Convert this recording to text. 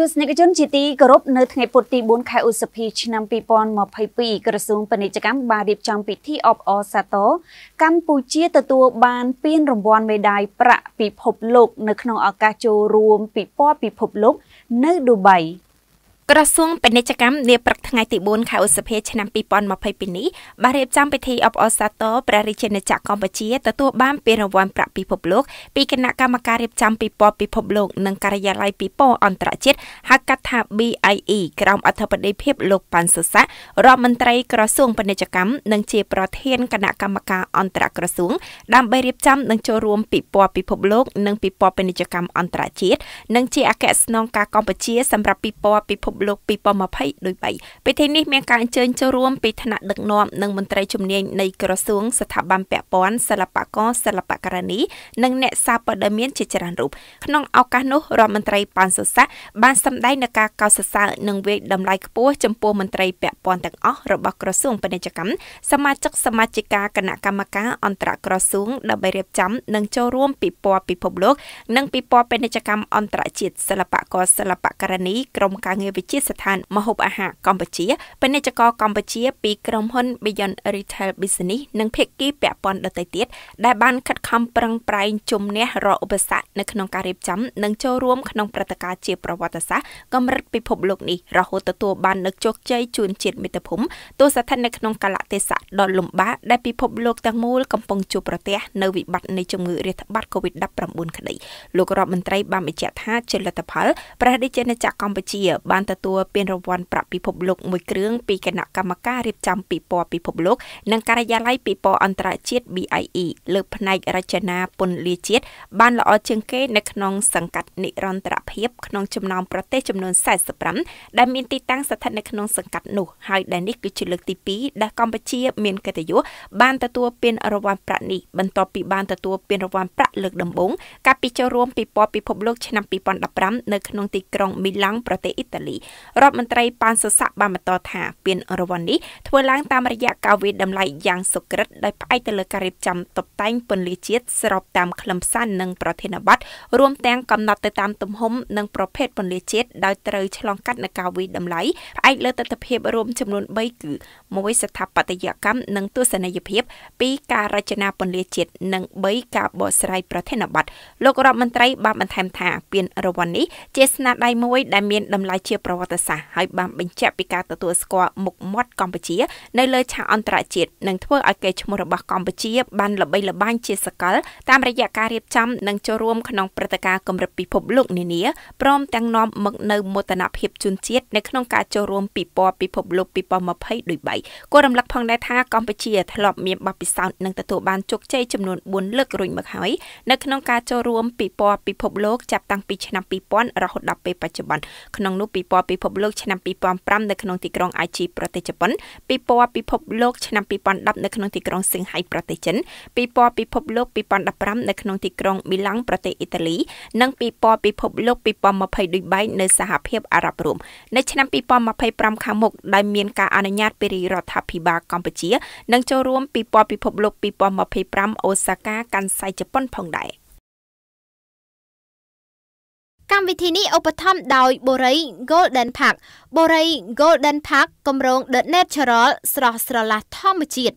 ទស្សនិកជនជាទីគោរពនៅថ្ងៃពុធទី4ខែឧសភាឆ្នាំ2022ក្រសួងពាណិជ្ជកម្មបានរៀបចំពិធីអបអរសាទរកម្ពុជាទទួលបានពានរង្វាន់មេដាយប្រាក់ពិភពលោកនៅក្នុងឱកាសចូលរួមពិព័រណ៍ពិភពលោកនៅឌូបៃក្រសួងពាណិជ្ជកម្មនាព្រឹកថ្ងៃទី4ខែឧសភាឆ្នាំ2022នេះបានរៀបចំពិធីអបអរសាទរព្រះរាជាណាចក្រកម្ពុជាទទួលបានពានរង្វាន់ប្រាក់ពិភពលោកពីគណៈកម្មការរៀបចំពិព័រណ៍ពិភពលោកនិងការិយាល័យពិព័រណ៍អន្តរជាតិហៅកាត់ថា BIE ក្រោមអធិបតីភាពលោកប៉ាន់សស័ករដ្ឋមន្ត្រីក្រសួងពាណិជ្ជកម្មនិងជាប្រធានគណៈកម្មការអន្តរក្រសួងដើម្បីរៀបចំនិងចូលរួមពិព័រណ៍ពិភពលោកនិងពិព័រណ៍ពាណិជ្ជកម្មអន្តរជាតិនិងជាអគ្គស្នងការកម្ពុជាសម្រាប់ពិព័រណ៍ពិភពលោក2020ដូចបីពិធីនេះមានការអញ្ជើញចូលរួមពីថ្នាក់ដឹកនាំនិងមន្ត្រីជំនាញនៃក្រសួងស្ថាប័នពាក់ព័ន្ធសិល្បករសិល្បករនីនិងអ្នកសារព័ត៌មានជាច្រើនរូបក្នុងឱកាសនោះរដ្ឋមន្ត្រីប៉ាន់សស័កបានសម្សម្ដែងនូវការកោតសរសើរនិងវាយតម្លៃខ្ពស់ចំពោះមន្ត្រីពាក់ព័ន្ធទាំងអស់របស់ក្រសួងពាណិជ្ជកម្មសមាជិកសមាជិកាគណៈកម្មការអន្តរក្រសួងដើម្បីរៀបចំ និងចូលរួមពិព័រណ៍ពិភពលោកនិងពិព័រណ៍ពាណិជ្ជកម្មអន្តរជាតិសិល្បករសិល្បករនីក្រមការងារវិជាស្ថានមហូបអាហារកម្ពុជាពាណិជ្ជករកម្ពុជា ពីក្រុមហ៊ុន Beyond Retail Business និងភាគីពាក់ព័ន្ធដទៃទៀតដែលបានខិតខំប្រឹងប្រែងជំនះរាល់ឧបសគ្គនៅក្នុងការរៀបចំ និងចូលរួម ក្នុងព្រឹត្តិការណ៍ជាប្រវត្តិសាស្ត្រកម្រិតពិភពលោកនេះរហូតទទួលបាននឹកជោគជ័យជូនជាតិមាតុភូមិទោះស្ថិតនៅក្នុងកលៈទេសៈដ៏លំបាកដែលពិភពលោកទាំងមូលកំពុងជួបប្រទះនៅវិបត្តិនៃជំងឺរាតត្បាត COVID-19 ក្តីលោករដ្ឋមន្ត្រីបានបញ្ជាក់ថាជាលទ្ធផលព្រះរាជាណាចក្រកម្ពុជា បានទទួលពានរង្វាន់ប្រាក់ពិភពលោកមួយគ្រឿងពីគណៈកម្មការរៀបចំពិព័រណ៍ពិភពលោកនិងការិយាល័យពិព័រណ៍អន្តរជាតិ BIE លើផ្នែករចនាពន្លាជាតិបាន ល្អជាងគេ នៅក្នុងសង្កាត់និរន្តរភាពក្នុងចំណោមប្រទេសទេសចំនួន45ដែលមានទីតាំងស្ថិតនៅក្នុងសង្កាត់នោះហើយដែលនេះគឺជាលើកទី2ដែលកម្ពុជាមានកិត្តិយសបានទទួលពានរង្វាន់ប្រាក់នេះបន្ទាប់ពីបានទទួលពានរង្វាន់ប្រាក់លើកដំបូងកាលពីចូលរួមពិព័រណ៍ពិភពលោកឆ្នាំ2015នៅក្នុងទីក្រុងមីឡាំងប្រទេសអ៊ីតាលីរដ្ឋមន្ត្រីប៉ានសស័កបានបន្តថាពានរង្វាន់នេះធ្វើឡើងតាមរយៈការវាយតម្លៃយ៉ាងសុក្រិតដោយផ្អែកទៅលើការរៀបចំតុបតែងពន្លាជាតិស្របតាមខ្លឹមសារនិងប្រធានបទរួមទាំងកំណត់ទៅតាមទំហំនិងប្រភេទពន្លាជាតិដោយត្រូវឆ្លងកាត់នឹងការវិយតម្លៃផ្អែកលើទស្សនវិជ្ជារួមចំនួន3គឺ1ស្ថាបត្យកម្មនិងទស្សនីយភាព2ការរចនាពន្លាជាតិនិង3ការបកស្រាយប្រធានបទលោករដ្ឋមន្ត្រីបានបន្ថែមថាពានរង្វាន់នេះជាស្នាដៃមួយដែលមានតម្លៃជាប្រវត្តិសាស្ត្រហើយបានបញ្ជាក់ពីការទទួលស្គាល់មុខមាត់កម្ពុជា នៅលើឆាកអន្តរជាតិនិងធ្វើឲ្យកេរ្តិ៍ឈ្មោះរបស់កម្ពុជា បានល្បីល្បាញជាសកលតាមរយៈការរៀបចំនិងចូលរួម ក្នុងព្រឹត្តិការណ៍កម្រិតពិភពលោក នានាព្រមទាំងនាំមកនៅមោទនភាពជនជាតិនៅក្នុងការចូលរួមពិព័រណ៍ពិភពលោក2020ដូចបីគាត់រំលឹកផងដែរថាកម្ពុជាធ្លាប់មានបទពិសោធន៍និងទទួលបានជោគជ័យចំនួន4លើករួចមកហើយនៅក្នុងការចូលរួមពិព័រណ៍ពិភពលោកចាប់តាំងពីឆ្នាំ2000រហូតដល់ពេលបច្ចុប្បន្នក្នុងនោះពិព័រណ៍ពិភពលោកឆ្នាំ2005នៅក្នុងទីក្រុងអាជីប្រទេសជប៉ុនពិព័រណ៍ពិភពលោកឆ្នាំ2010នៅក្នុងទីក្រុងសៀងហៃប្រទេសចិនពិព័រណ៍ពិភពលោក2015នៅក្នុងទីក្រុងមីឡាំងប្រទេសអ៊ីតាលីនិងពិព័រណ៍ពិភពលោក2020ដូចបីនៅសហភាពអារ៉ាប់រួមនៅឆ្នាំ2025ខាងមុខដោយមានការអនុញ្ញាតពីរដ្ឋាភិបាលកម្ពុជានិងចូលរួមពិព័រណ៍ពិភពលោក2025អូសាកាកាន់សៃជប៉ុនផងដែរកម្មវិធីនេះឧបត្ថម្ភដោយ Borei Golden Park Borei Golden Park គម្រោង The Natural ស្រស់ស្រឡះធម្មជាតិ